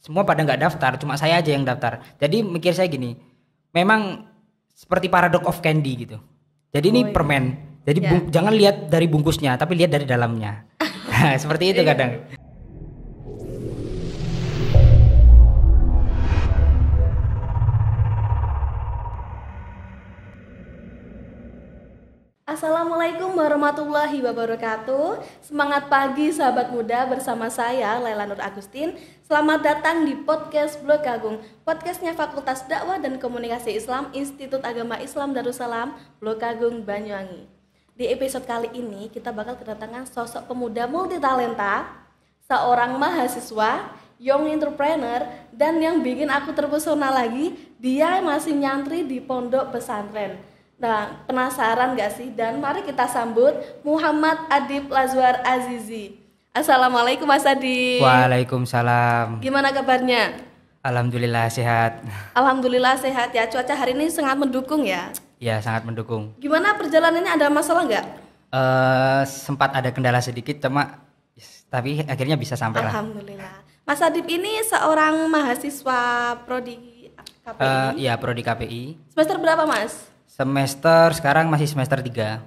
semua pada nggak daftar cuma saya aja yang daftar jadi mikir saya gini memang seperti paradox of candy gitu jadi oh, ini iya. permen jadi yeah. jangan lihat dari bungkusnya tapi lihat dari dalamnya nah, seperti itu iya. kadang Assalamualaikum warahmatullahi wabarakatuh. Semangat pagi sahabat muda bersama saya Laila Nur Agustin. Selamat datang di podcast Blok Agung. Podcastnya Fakultas Dakwah dan Komunikasi Islam Institut Agama Islam Darussalam Blok Agung Banyuwangi. Di episode kali ini kita bakal kedatangan sosok pemuda multitalenta, seorang mahasiswa, young entrepreneur dan yang bikin aku terpesona lagi, dia masih nyantri di pondok pesantren Nah, penasaran gak sih? Dan mari kita sambut Muhammad Adib Lazwar Azizi. Assalamualaikum Mas Adib. Waalaikumsalam. Gimana kabarnya? Alhamdulillah sehat. Alhamdulillah sehat ya. Cuaca hari ini sangat mendukung ya. Ya, sangat mendukung. Gimana perjalanannya ada masalah nggak? Uh, sempat ada kendala sedikit cuma tapi akhirnya bisa sampai Alhamdulillah. Mas Adib ini seorang mahasiswa prodi KPI. Uh, eh, ya, prodi KPI. Semester berapa, Mas? Semester sekarang masih semester 3.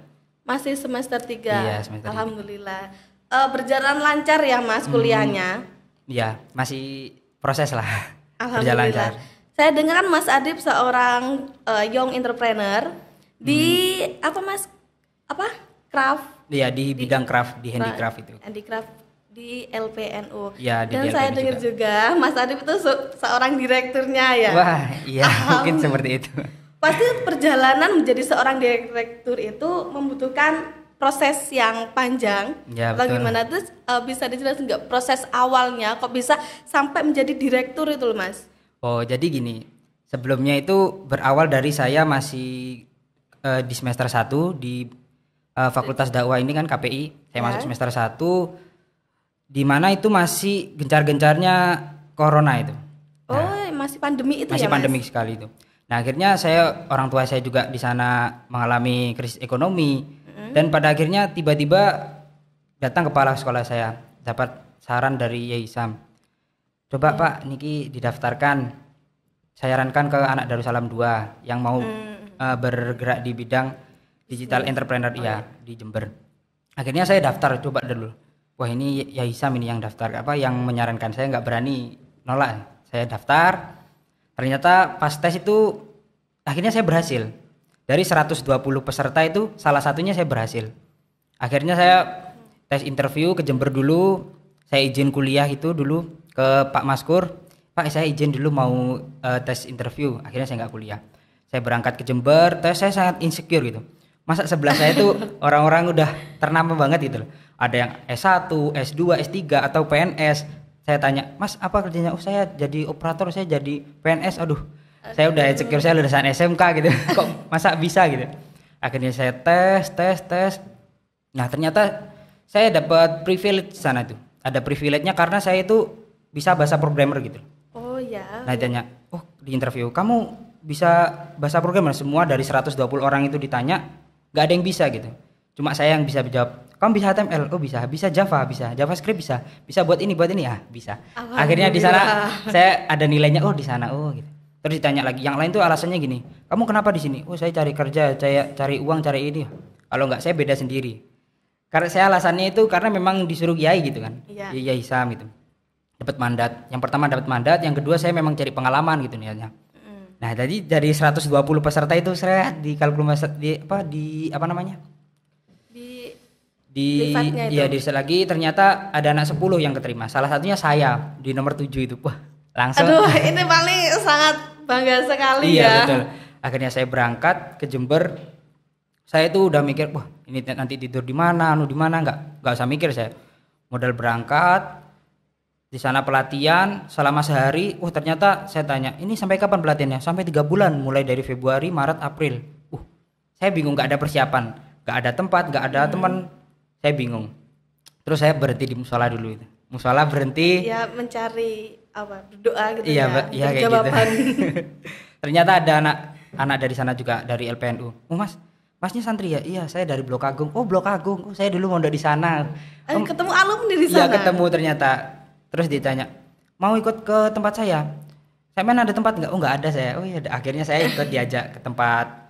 Masih semester 3. Iya, semester Alhamdulillah. 3. Uh, eh, berjalan lancar ya Mas kuliahnya? Hmm, iya, hmm, masih proses lah. Alhamdulillah. Berjalan lancar. Saya dengar kan Mas Adib seorang uh, young entrepreneur di hmm. apa Mas? Apa? Craft. Iya, di, di bidang craft, di handicraft itu. Handicraft di LPNU. Ya, di Dan di saya dengar juga. juga Mas Adib itu seorang direkturnya ya. Wah, iya, mungkin seperti itu pasti perjalanan menjadi seorang direktur itu membutuhkan proses yang panjang ya, tuh betul. uh, bisa dijelaskan nggak proses awalnya kok bisa sampai menjadi direktur itu loh mas oh jadi gini sebelumnya itu berawal dari saya masih uh, di semester 1 di uh, fakultas dakwah ini kan KPI saya ya. masuk semester 1 di mana itu masih gencar-gencarnya corona itu oh, nah, oh masih pandemi itu ya, masih ya, pandemi sekali itu Nah akhirnya saya orang tua saya juga di sana mengalami krisis ekonomi mm. dan pada akhirnya tiba-tiba datang kepala sekolah saya dapat saran dari Yai Coba mm. Pak Niki didaftarkan. Saya sarankan ke anak Darussalam 2 yang mau mm. uh, bergerak di bidang digital yes. Iya. entrepreneur oh, ya di Jember. Akhirnya saya daftar coba dulu. Wah ini Yai ini yang daftar apa yang menyarankan saya nggak berani nolak. Saya daftar ternyata pas tes itu akhirnya saya berhasil dari 120 peserta itu salah satunya saya berhasil akhirnya saya tes interview ke Jember dulu saya izin kuliah itu dulu ke Pak Maskur Pak saya izin dulu mau uh, tes interview akhirnya saya nggak kuliah saya berangkat ke Jember terus saya sangat insecure gitu masa sebelah saya itu orang-orang udah ternama banget gitu loh ada yang S1, S2, S3 atau PNS saya tanya mas apa kerjanya oh saya jadi operator saya jadi PNS aduh okay. saya udah insecure saya lulusan SMK gitu kok masa bisa gitu akhirnya saya tes tes tes nah ternyata saya dapat privilege sana tuh ada privilege-nya karena saya itu bisa bahasa programmer gitu oh ya nah tanya oh di interview kamu bisa bahasa programmer semua dari 120 orang itu ditanya gak ada yang bisa gitu cuma saya yang bisa jawab kamu bisa HTML oh bisa bisa Java bisa JavaScript bisa bisa buat ini buat ini ah bisa akhirnya di sana saya ada nilainya oh di sana oh gitu terus ditanya lagi yang lain tuh alasannya gini kamu kenapa di sini oh saya cari kerja saya cari uang cari ini kalau nggak saya beda sendiri karena saya alasannya itu karena memang disuruh kiai gitu kan iya yeah. Islam gitu dapat mandat yang pertama dapat mandat yang kedua saya memang cari pengalaman gitu niatnya mm. nah jadi dari 120 peserta itu saya kalkulasi di apa di apa namanya di iya di lagi ternyata ada anak 10 yang keterima. Salah satunya saya di nomor 7 itu. Wah, langsung. Aduh, ini paling sangat bangga sekali iya, ya. betul. Akhirnya saya berangkat ke Jember. Saya itu udah mikir, wah, ini nanti tidur di mana, anu di mana nggak nggak usah mikir saya. Modal berangkat, di sana pelatihan selama sehari. Wah, ternyata saya tanya, ini sampai kapan pelatihannya? Sampai tiga bulan, mulai dari Februari, Maret, April. Uh, saya bingung nggak ada persiapan, nggak ada tempat, nggak ada hmm. teman, saya bingung terus saya berhenti di musola dulu itu musola berhenti ya mencari apa berdoa gitu iya, ya, ya kayak gitu. jawaban. gitu. ternyata ada anak anak dari sana juga dari LPNU oh mas masnya santri ya iya saya dari Blok Agung oh Blok Agung oh, saya dulu mondok di sana eh, Om, ketemu alumni di iya, sana iya ketemu ternyata terus ditanya mau ikut ke tempat saya saya main ada tempat nggak oh nggak ada saya oh iya akhirnya saya ikut diajak ke tempat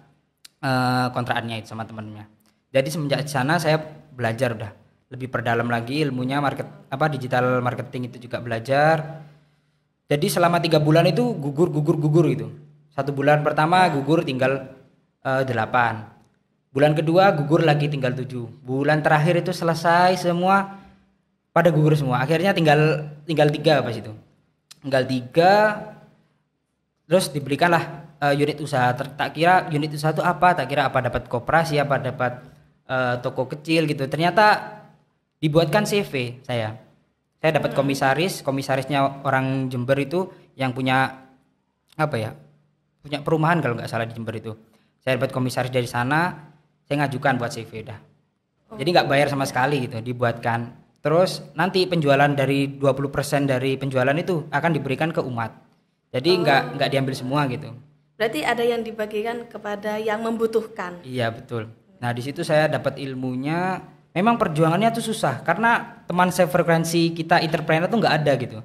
uh, eh, kontraannya itu sama temennya jadi semenjak sana saya belajar udah lebih perdalam lagi ilmunya market apa digital marketing itu juga belajar jadi selama tiga bulan itu gugur gugur gugur gitu satu bulan pertama gugur tinggal eh, delapan bulan kedua gugur lagi tinggal tujuh bulan terakhir itu selesai semua pada gugur semua akhirnya tinggal tinggal tiga pas itu tinggal tiga terus diberikanlah uh, eh, unit usaha tak kira unit usaha itu apa tak kira apa dapat koperasi apa dapat uh, toko kecil gitu ternyata dibuatkan CV saya saya dapat hmm. komisaris komisarisnya orang Jember itu yang punya apa ya punya perumahan kalau nggak salah di Jember itu saya dapat komisaris dari sana saya ngajukan buat CV dah jadi nggak bayar sama oh. sekali gitu dibuatkan terus nanti penjualan dari 20% dari penjualan itu akan diberikan ke umat jadi oh. nggak nggak diambil semua gitu berarti ada yang dibagikan kepada yang membutuhkan iya betul Nah di situ saya dapat ilmunya. Memang perjuangannya tuh susah karena teman saya frekuensi kita entrepreneur tuh nggak ada gitu.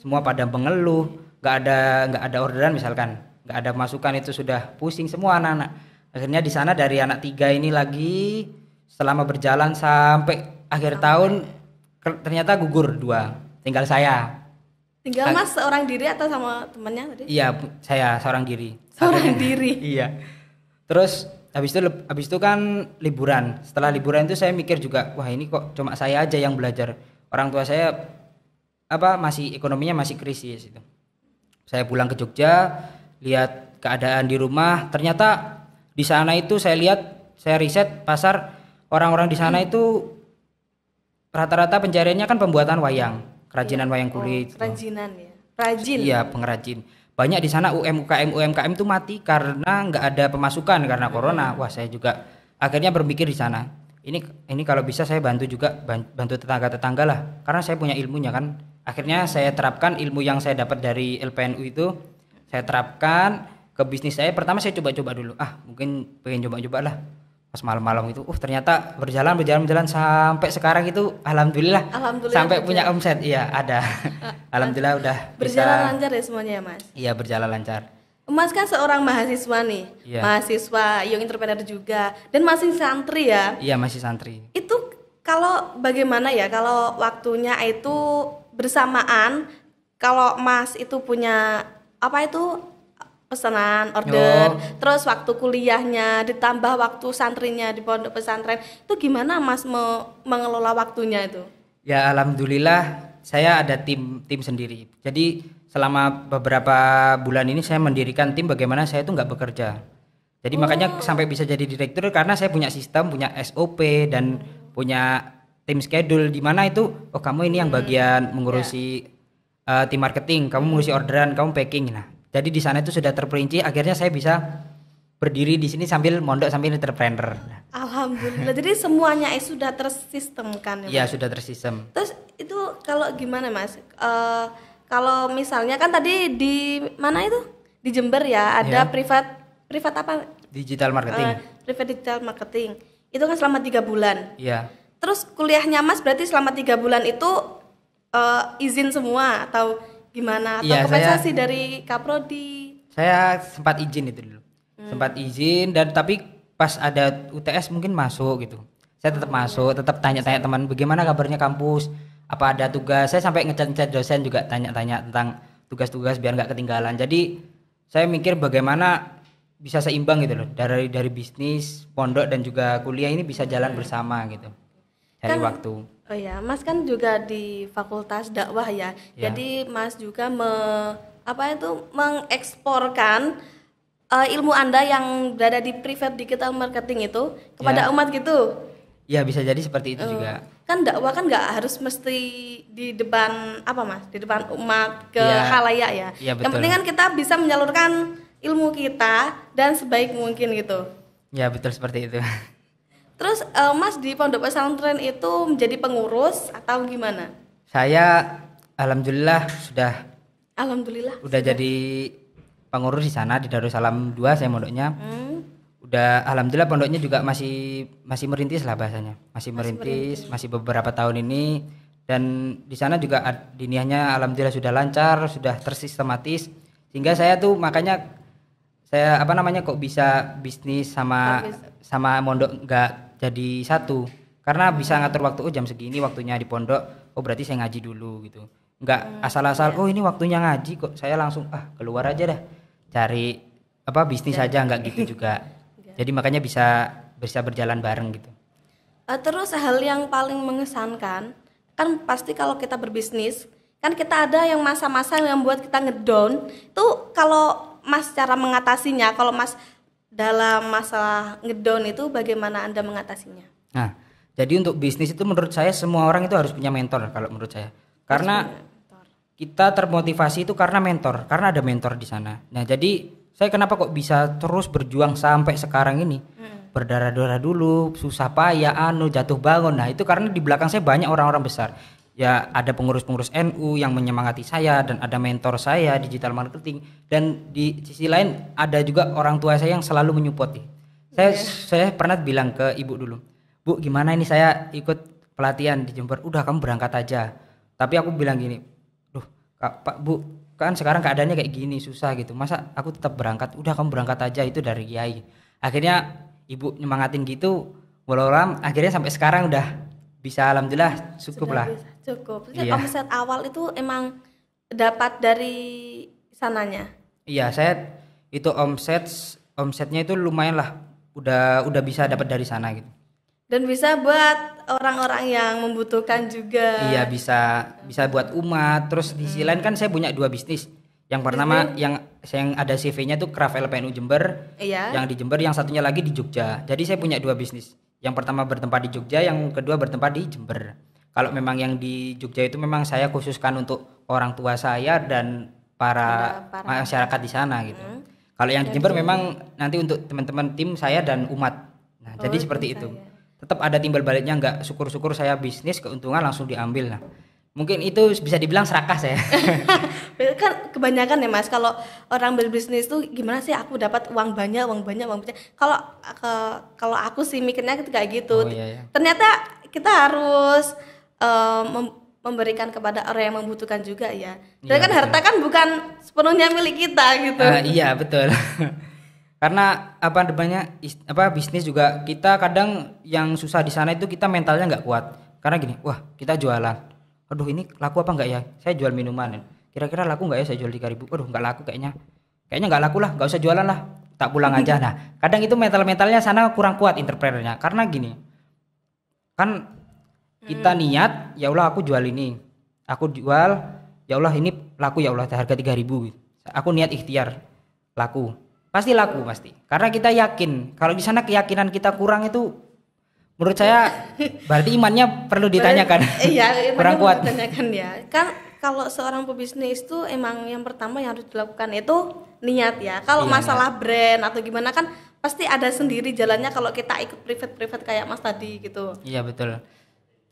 Semua pada mengeluh, nggak ada nggak ada orderan misalkan, nggak ada masukan itu sudah pusing semua anak-anak. Akhirnya di sana dari anak tiga ini lagi selama berjalan sampai akhir tahun ternyata gugur dua, tinggal saya. Tinggal Mas seorang diri atau sama temannya Iya, saya seorang diri. Seorang Akhirnya, diri. Iya. Terus habis itu habis itu kan liburan setelah liburan itu saya mikir juga wah ini kok cuma saya aja yang belajar orang tua saya apa masih ekonominya masih krisis itu saya pulang ke Jogja lihat keadaan di rumah ternyata di sana itu saya lihat saya riset pasar orang-orang di sana hmm. itu rata-rata pencariannya kan pembuatan wayang kerajinan ya. wayang kulit oh, gitu. kerajinan ya rajin iya pengrajin banyak di sana UM UKM UMKM itu mati karena nggak ada pemasukan karena corona. Hmm. Wah, saya juga akhirnya berpikir di sana. Ini ini kalau bisa saya bantu juga bantu tetangga-tetangga lah karena saya punya ilmunya kan. Akhirnya saya terapkan ilmu yang saya dapat dari LPNU itu saya terapkan ke bisnis saya. Pertama saya coba-coba dulu. Ah, mungkin pengen coba-coba lah pas malam-malam itu uh ternyata berjalan berjalan berjalan sampai sekarang itu alhamdulillah, alhamdulillah sampai punya omset iya ada ah, alhamdulillah ah. udah berjalan bisa, lancar ya semuanya ya mas iya berjalan lancar Mas kan seorang mahasiswa nih, iya. mahasiswa young entrepreneur juga, dan masih santri ya? Iya masih santri. Itu kalau bagaimana ya kalau waktunya itu bersamaan, kalau Mas itu punya apa itu pesanan oh. order oh. terus waktu kuliahnya ditambah waktu santrinya di pondok pesantren itu gimana mas me mengelola waktunya itu ya alhamdulillah saya ada tim tim sendiri jadi selama beberapa bulan ini saya mendirikan tim bagaimana saya itu nggak bekerja jadi oh. makanya sampai bisa jadi direktur karena saya punya sistem punya SOP dan punya tim schedule di mana itu oh kamu ini yang hmm. bagian mengurusi yeah. Ya. uh, tim marketing kamu mengurusi orderan kamu packing nah jadi di sana itu sudah terperinci. Akhirnya saya bisa berdiri di sini sambil mondok sambil entrepreneur. Alhamdulillah. Jadi semuanya itu sudah tersistemkan ya. Iya, sudah tersistem. Terus itu kalau gimana, Mas? Uh, kalau misalnya kan tadi di mana itu? Di Jember ya, ada ya. privat privat apa? Digital marketing. Uh, privat digital marketing. Itu kan selama tiga bulan. Iya. Terus kuliahnya Mas berarti selama tiga bulan itu uh, izin semua atau gimana atau ya, kompensasi saya, dari Kaprodi? Saya sempat izin itu dulu. Hmm. Sempat izin dan tapi pas ada UTS mungkin masuk gitu. Saya tetap hmm. masuk, tetap tanya-tanya teman bagaimana kabarnya kampus, apa ada tugas. Saya sampai ngecat-ngecat dosen juga tanya-tanya tentang tugas-tugas biar nggak ketinggalan. Jadi saya mikir bagaimana bisa seimbang gitu loh dari dari bisnis, pondok dan juga kuliah ini bisa jalan hmm. bersama gitu. Dari kan, waktu Oh ya, Mas kan juga di Fakultas Dakwah ya. ya. Jadi Mas juga me, apa itu mengeksporkan uh, eh, ilmu Anda yang berada di private digital marketing itu kepada ya. umat gitu. Ya, bisa jadi seperti itu uh, juga. Kan dakwah kan nggak harus mesti di depan apa Mas? Di depan umat ke ya. halayak ya. ya Yang penting kan kita bisa menyalurkan ilmu kita dan sebaik mungkin gitu. Ya, betul seperti itu. Terus uh, Mas di Pondok Pesantren itu menjadi pengurus atau gimana? Saya alhamdulillah sudah alhamdulillah sudah. jadi pengurus di sana di Darussalam 2 saya pondoknya. Hmm. Udah alhamdulillah pondoknya juga masih masih merintis lah bahasanya. Masih, masih merintis, merintis, masih beberapa tahun ini dan di sana juga diniahnya alhamdulillah sudah lancar, sudah tersistematis sehingga saya tuh makanya saya apa namanya kok bisa bisnis sama sama mondok nggak jadi satu karena bisa ngatur waktu oh jam segini waktunya di pondok oh berarti saya ngaji dulu gitu nggak hmm, asal-asal iya. oh ini waktunya ngaji kok saya langsung ah keluar aja dah cari apa bisnis iya. aja nggak gitu juga iya. jadi makanya bisa bisa berjalan bareng gitu uh, terus hal yang paling mengesankan kan pasti kalau kita berbisnis kan kita ada yang masa-masa yang buat kita ngedown tuh kalau mas cara mengatasinya kalau mas dalam masalah ngedown itu bagaimana Anda mengatasinya? Nah, jadi untuk bisnis itu menurut saya semua orang itu harus punya mentor kalau menurut saya. Karena kita termotivasi itu karena mentor, karena ada mentor di sana. Nah, jadi saya kenapa kok bisa terus berjuang sampai sekarang ini? Hmm. Berdarah-darah dulu, susah payah, anu jatuh bangun. Nah, itu karena di belakang saya banyak orang-orang besar ya ada pengurus-pengurus NU yang menyemangati saya dan ada mentor saya digital marketing dan di sisi lain ada juga orang tua saya yang selalu menyupport saya yeah. saya pernah bilang ke ibu dulu bu gimana ini saya ikut pelatihan di Jember udah kamu berangkat aja tapi aku bilang gini duh kak pak bu kan sekarang keadaannya kayak gini susah gitu masa aku tetap berangkat udah kamu berangkat aja itu dari kiai akhirnya ibu nyemangatin gitu walau akhirnya sampai sekarang udah bisa alhamdulillah cukup lah bisa Cukup. Jadi iya. omset awal itu emang dapat dari sananya. Iya, saya itu omset omsetnya itu lumayan lah udah udah bisa dapat dari sana gitu. Dan bisa buat orang-orang yang membutuhkan juga. Iya, bisa bisa buat umat. Terus di sisi lain kan saya punya dua bisnis. Yang pertama Jadi, mhm. yang saya yang ada CV-nya itu Craft LPNU Jember. Iya. Yang di Jember, yang satunya lagi di Jogja. Jadi saya punya dua bisnis. Yang pertama bertempat di Jogja, yang kedua bertempat di Jember. Kalau memang yang di Jogja itu memang saya khususkan untuk orang tua saya dan para, para masyarakat di sana gitu. Hmm. Kalau yang di Jember memang nanti untuk teman-teman tim saya dan umat. Nah, oh, jadi seperti itu. Ya. Tetap ada timbal baliknya Enggak syukur-syukur saya bisnis keuntungan langsung diambil. Nah, mungkin itu bisa dibilang serakah saya. kan kebanyakan ya Mas kalau orang berbisnis tuh gimana sih aku dapat uang banyak, uang banyak, uang banyak. Kalau kalau aku sih mikirnya kayak gitu. Oh, iya, iya. Ternyata kita harus uh, mem memberikan kepada orang yang membutuhkan juga ya. Dan ya, kan harta kan bukan sepenuhnya milik kita gitu. Uh, iya betul. Karena apa namanya apa bisnis juga kita kadang yang susah di sana itu kita mentalnya nggak kuat. Karena gini, wah kita jualan. Aduh ini laku apa nggak ya? Saya jual minuman. Kira-kira laku nggak ya saya jual tiga ribu? Aduh nggak laku kayaknya. Kayaknya nggak laku lah, nggak usah jualan lah. Tak pulang aja. Nah kadang itu mental-mentalnya sana kurang kuat interpreternya. Karena gini, kan kita hmm. niat, ya Allah aku jual ini. Aku jual, ya Allah ini laku ya Allah harga 3000 ribu Aku niat ikhtiar laku. Pasti laku pasti. Karena kita yakin. Kalau di sana keyakinan kita kurang itu menurut saya berarti imannya perlu ditanyakan. Iya, kurang kuat. Ditanyakan ya. Kan kalau seorang pebisnis itu emang yang pertama yang harus dilakukan itu niat ya. Kalau iya, masalah brand atau gimana kan pasti ada sendiri jalannya kalau kita ikut privat-privat kayak Mas tadi gitu. Iya betul.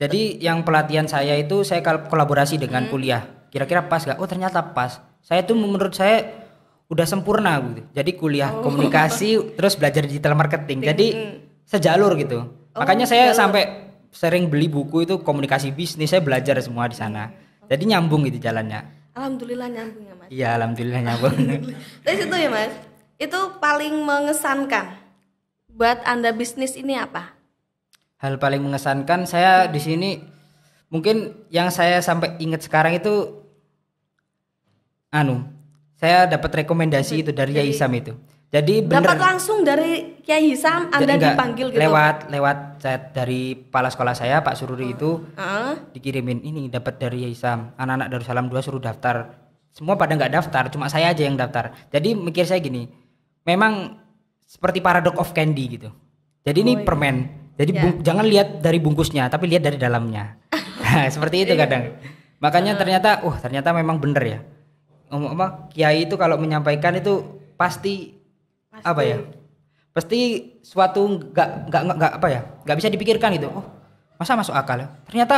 Jadi yang pelatihan saya itu saya kolaborasi dengan hmm. kuliah. Kira-kira pas gak? Oh ternyata pas. Saya tuh menurut saya udah sempurna gitu. Jadi kuliah oh. komunikasi terus belajar digital marketing. Ting. Jadi hmm. sejalur gitu. Oh, Makanya saya jalur. sampai sering beli buku itu komunikasi bisnis. Saya belajar semua di sana. Jadi nyambung gitu jalannya. Alhamdulillah nyambung ya mas. Iya alhamdulillah nyambung. Terus itu ya mas, itu paling mengesankan buat anda bisnis ini apa? hal paling mengesankan saya di sini mungkin yang saya sampai ingat sekarang itu anu saya dapat rekomendasi itu dari Kiai Isam itu jadi bener, dapat langsung dari Kiai Hisam Anda enggak, dipanggil gitu lewat lewat chat dari kepala sekolah saya Pak Sururi uh, itu uh. dikirimin ini dapat dari Kiai Hisam anak-anak Darussalam 2 suruh daftar semua pada nggak daftar cuma saya aja yang daftar jadi mikir saya gini memang seperti paradox of candy gitu jadi oh, ini iya. permen jadi yeah. bung, jangan lihat dari bungkusnya, tapi lihat dari dalamnya. Nah, seperti itu iya. kadang. Makanya ah. uh. ternyata, wah oh, ternyata memang benar ya. Ngomong apa kiai itu kalau menyampaikan itu pasti, pasti. apa ya? Pasti suatu nggak nggak nggak apa ya? Nggak bisa dipikirkan gitu. Oh, masa masuk akal ya? Ternyata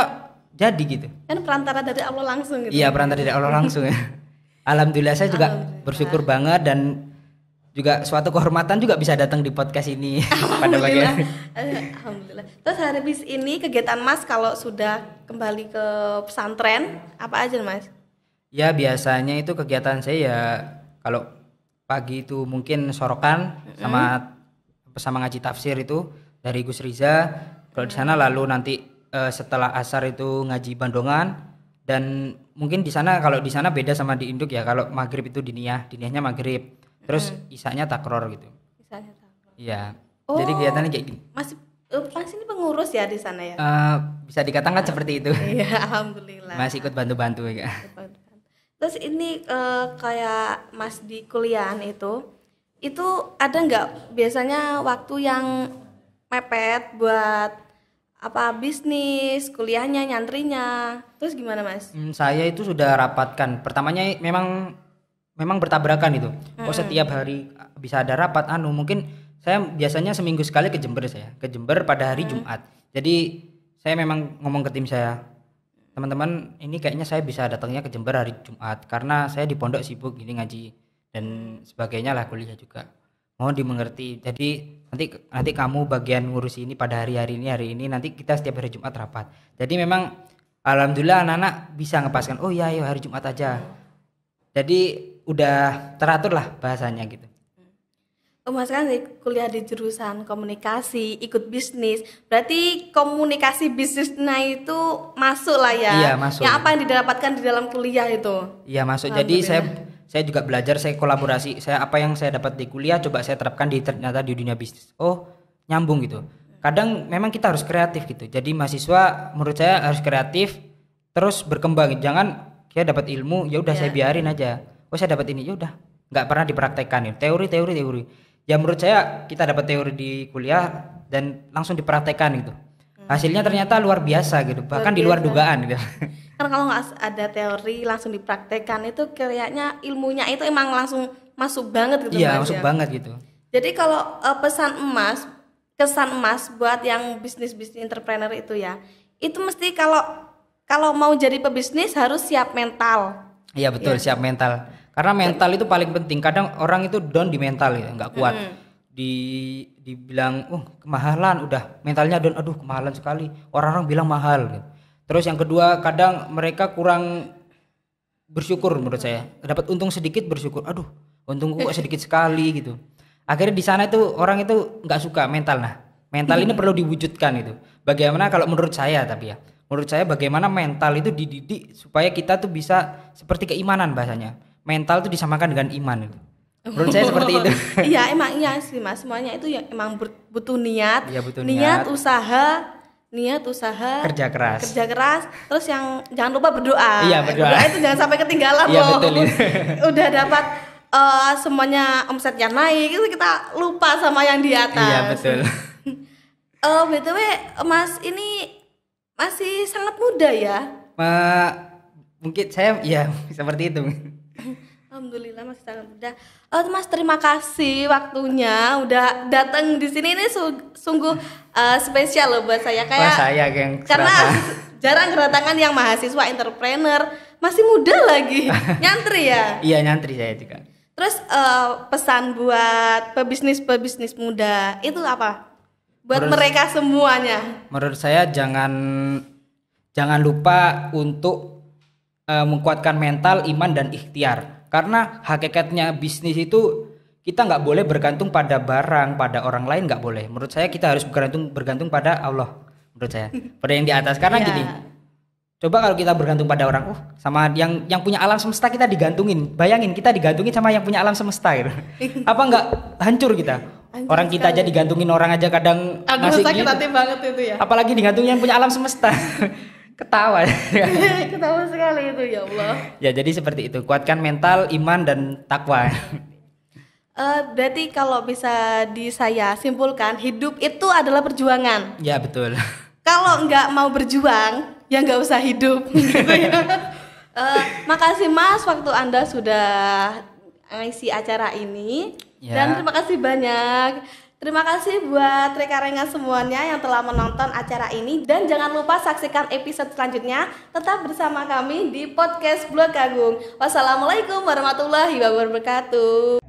jadi gitu. Kan perantara dari Allah langsung gitu. Iya, perantara dari Allah langsung ya. Alhamdulillah saya juga Alhamdulillah. bersyukur banget dan juga suatu kehormatan juga bisa datang di podcast ini pada bagian alhamdulillah terus habis ini kegiatan mas kalau sudah kembali ke pesantren apa aja mas ya biasanya itu kegiatan saya ya kalau pagi itu mungkin sorokan sama sama ngaji tafsir itu dari Gus Riza kalau di sana lalu nanti uh, setelah asar itu ngaji bandongan dan mungkin di sana kalau di sana beda sama di induk ya kalau maghrib itu diniyah diniyahnya maghrib terus hmm. isanya takror gitu isanya takror iya oh, jadi kelihatannya kayak gini masih eh, pas ini pengurus ya di sana ya uh, bisa dikatakan nah, seperti itu iya alhamdulillah masih ikut bantu bantu ya terus ini uh, kayak mas di kuliahan itu itu ada nggak biasanya waktu yang mepet buat apa bisnis kuliahnya nyantrinya terus gimana mas? Hmm, saya itu sudah rapatkan pertamanya memang memang bertabrakan itu. Oh setiap hari bisa ada rapat anu mungkin saya biasanya seminggu sekali ke Jember saya, ke Jember pada hari Jumat. Jadi saya memang ngomong ke tim saya, teman-teman ini kayaknya saya bisa datangnya ke Jember hari Jumat karena saya di pondok sibuk gini ngaji dan sebagainya lah kuliah juga. Mohon dimengerti. Jadi nanti nanti kamu bagian ngurus ini pada hari-hari ini hari ini nanti kita setiap hari Jumat rapat. Jadi memang alhamdulillah anak-anak bisa ngepaskan. Oh iya, ayo iya, hari Jumat aja jadi udah teratur lah bahasanya gitu. Oh, Mas kan kuliah di jurusan komunikasi, ikut bisnis. Berarti komunikasi bisnisnya itu masuk lah ya. Iya, masuk. Yang apa yang didapatkan di dalam kuliah itu? Iya, masuk. Jadi saya saya juga belajar, saya kolaborasi. Saya apa yang saya dapat di kuliah coba saya terapkan di ternyata di dunia bisnis. Oh, nyambung gitu. Kadang memang kita harus kreatif gitu. Jadi mahasiswa menurut saya harus kreatif terus berkembang. Jangan saya dapat ilmu ya udah yeah. saya iya. biarin aja oh saya dapat ini ya udah nggak pernah dipraktekkan ya teori teori teori ya menurut saya kita dapat teori di kuliah dan langsung dipraktekkan gitu hmm. hasilnya ternyata luar biasa gitu bahkan biasa. di luar dugaan gitu karena kalau nggak ada teori langsung dipraktekkan itu kayaknya ilmunya itu emang langsung masuk banget gitu iya masuk ya. banget gitu jadi kalau eh, pesan emas kesan emas buat yang bisnis bisnis entrepreneur itu ya itu mesti kalau kalau mau jadi pebisnis harus siap mental. Iya betul ya. siap mental. Karena mental itu paling penting. Kadang orang itu down di mental ya, nggak kuat. Hmm. Di dibilang, "Oh, kemahalan." Udah mentalnya down, aduh kemahalan sekali. Orang-orang bilang mahal gitu. Terus yang kedua, kadang mereka kurang bersyukur menurut saya. Dapat untung sedikit bersyukur. Aduh, untungku kok sedikit sekali gitu. Akhirnya di sana itu orang itu nggak suka mental nah. Mental hmm. ini perlu diwujudkan itu. Bagaimana kalau menurut saya tapi ya menurut saya bagaimana mental itu dididik supaya kita tuh bisa seperti keimanan bahasanya mental itu disamakan dengan iman itu menurut saya seperti itu iya emang iya sih mas semuanya itu ya emang butuh niat ya, butuh niat, niat usaha niat usaha kerja keras kerja keras terus yang jangan lupa berdoa iya berdoa, itu jangan sampai ketinggalan iya, loh betul, udah dapat uh, semuanya omset yang naik itu kita lupa sama yang di atas iya betul oh eh, btw mas ini masih sangat muda ya Ma, mungkin saya ya seperti itu Alhamdulillah masih sangat muda. Oh, mas terima kasih waktunya udah datang di sini ini sungguh uh, spesial loh buat saya kayak. Wah, saya yang karena jarang kedatangan yang mahasiswa entrepreneur masih muda lagi nyantri ya. iya nyantri saya juga. Terus uh, pesan buat pebisnis pebisnis muda itu apa? buat menurut, mereka semuanya. Menurut saya jangan jangan lupa untuk uh, eh, menguatkan mental, iman dan ikhtiar. Karena hakikatnya bisnis itu kita nggak boleh bergantung pada barang, pada orang lain nggak boleh. Menurut saya kita harus bergantung bergantung pada Allah. Menurut saya pada yang di atas. Karena yeah. gini, coba kalau kita bergantung pada orang, oh sama yang yang punya alam semesta kita digantungin. Bayangin kita digantungin sama yang punya alam semesta gitu. Apa nggak hancur kita? Anjir orang kita aja digantungin orang aja kadang Aku masih sakit gitu. hati banget itu ya. Apalagi digantungin yang punya alam semesta. Ketawa. Ketawa sekali itu ya Allah. Ya jadi seperti itu. Kuatkan mental, iman dan takwa. Uh, berarti kalau bisa di saya simpulkan hidup itu adalah perjuangan. Ya betul. Kalau nggak mau berjuang, ya nggak usah hidup. uh, makasih Mas waktu Anda sudah ngisi acara ini. Ya. Dan terima kasih banyak. Terima kasih buat reka semuanya yang telah menonton acara ini dan jangan lupa saksikan episode selanjutnya tetap bersama kami di podcast Blog Agung. Wassalamualaikum warahmatullahi wabarakatuh.